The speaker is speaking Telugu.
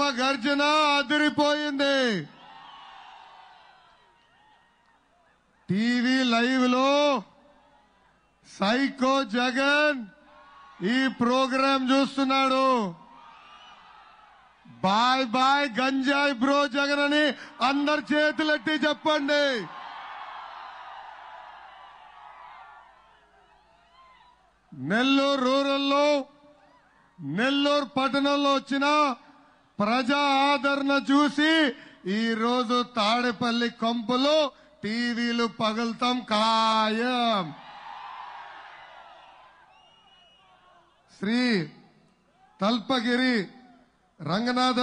బ్రహ్మ గర్జన అదిరిపోయింది టీవీ లైవ్ లో సైకో జగన్ ఈ ప్రోగ్రాం చూస్తున్నాడు బాయ్ బాయ్ గంజాయ్ బ్రో జగన్ అని అందరు చేతులెట్టి చెప్పండి నెల్లూరు రూరల్లో నెల్లూరు పట్టణంలో వచ్చిన ప్రజా ఆదరణ చూసి ఈ రోజు తాడేపల్లి కంపులు టీవీలు పగులుతాం ఖాయం శ్రీ తల్పగిరి రంగనాథ